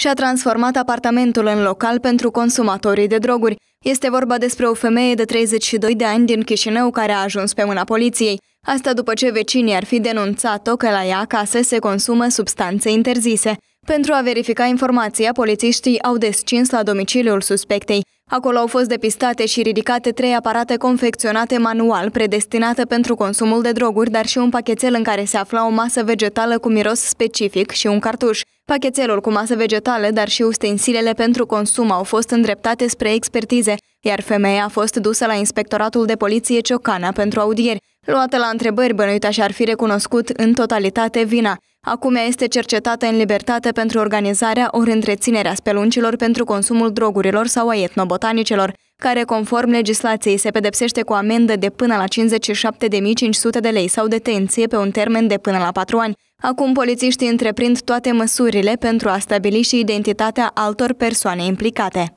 și a transformat apartamentul în local pentru consumatorii de droguri. Este vorba despre o femeie de 32 de ani din Chișinău care a ajuns pe mâna poliției. Asta după ce vecinii ar fi denunțat-o că la ea acasă se consumă substanțe interzise. Pentru a verifica informația, polițiștii au descins la domiciliul suspectei. Acolo au fost depistate și ridicate trei aparate confecționate manual, predestinate pentru consumul de droguri, dar și un pachetel în care se afla o masă vegetală cu miros specific și un cartuș. Pachetelul cu masă vegetală, dar și ustensilele pentru consum au fost îndreptate spre expertize iar femeia a fost dusă la inspectoratul de poliție Ciocana pentru audieri. Luată la întrebări, bănuita și-ar fi recunoscut în totalitate vina. Acum ea este cercetată în libertate pentru organizarea ori întreținerea speluncilor pentru consumul drogurilor sau a etnobotanicelor, care, conform legislației, se pedepsește cu amendă de până la 57.500 de lei sau detenție pe un termen de până la 4 ani. Acum, polițiștii întreprind toate măsurile pentru a stabili și identitatea altor persoane implicate.